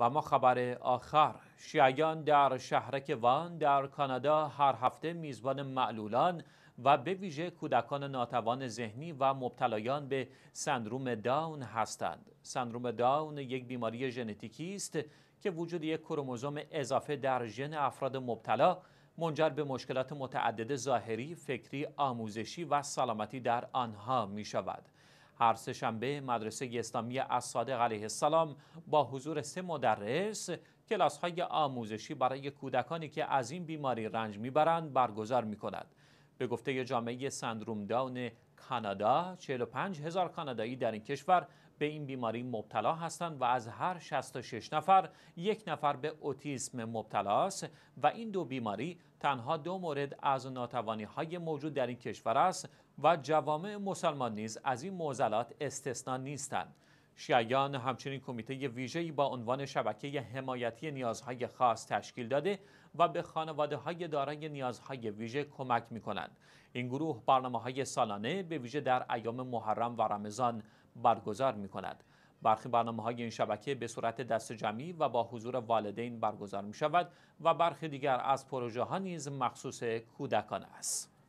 و ما خبر آخر شیعیان در شهرک وان در کانادا هر هفته میزبان معلولان و به ویژه کودکان ناتوان ذهنی و مبتلایان به سندروم داون هستند. سندروم داون یک بیماری ژنتیکی است که وجود یک کروموزوم اضافه در ژن افراد مبتلا منجر به مشکلات متعدد ظاهری، فکری، آموزشی و سلامتی در آنها می شود. هر شنبه مدرسه اسلامی صادق علیه السلام با حضور سه مدرس کلاس های آموزشی برای کودکانی که از این بیماری رنج میبرند برگزار می کند. به گفته جامعه داون کانادا 45 هزار کانادایی در این کشور به این بیماری مبتلا هستند و از هر 66 نفر یک نفر به اوتیسم مبتلا است و این دو بیماری تنها دو مورد از ناتوانی های موجود در این کشور است و جوامع مسلمان نیز از این معضلات استثنا نیستند شیعیان همچنین کمیته ویژه‌ای با عنوان شبکه حمایتی نیازهای خاص تشکیل داده و به خانواده های دارای نیازهای ویژه کمک می کنند. این گروه برنامه های سالانه به ویژه در ایام محرم و رمضان برگزار می کند. برخی برنامه های این شبکه به صورت دست جمعی و با حضور والدین برگزار می شود و برخی دیگر از پروژه ها نیز مخصوص کودکان است.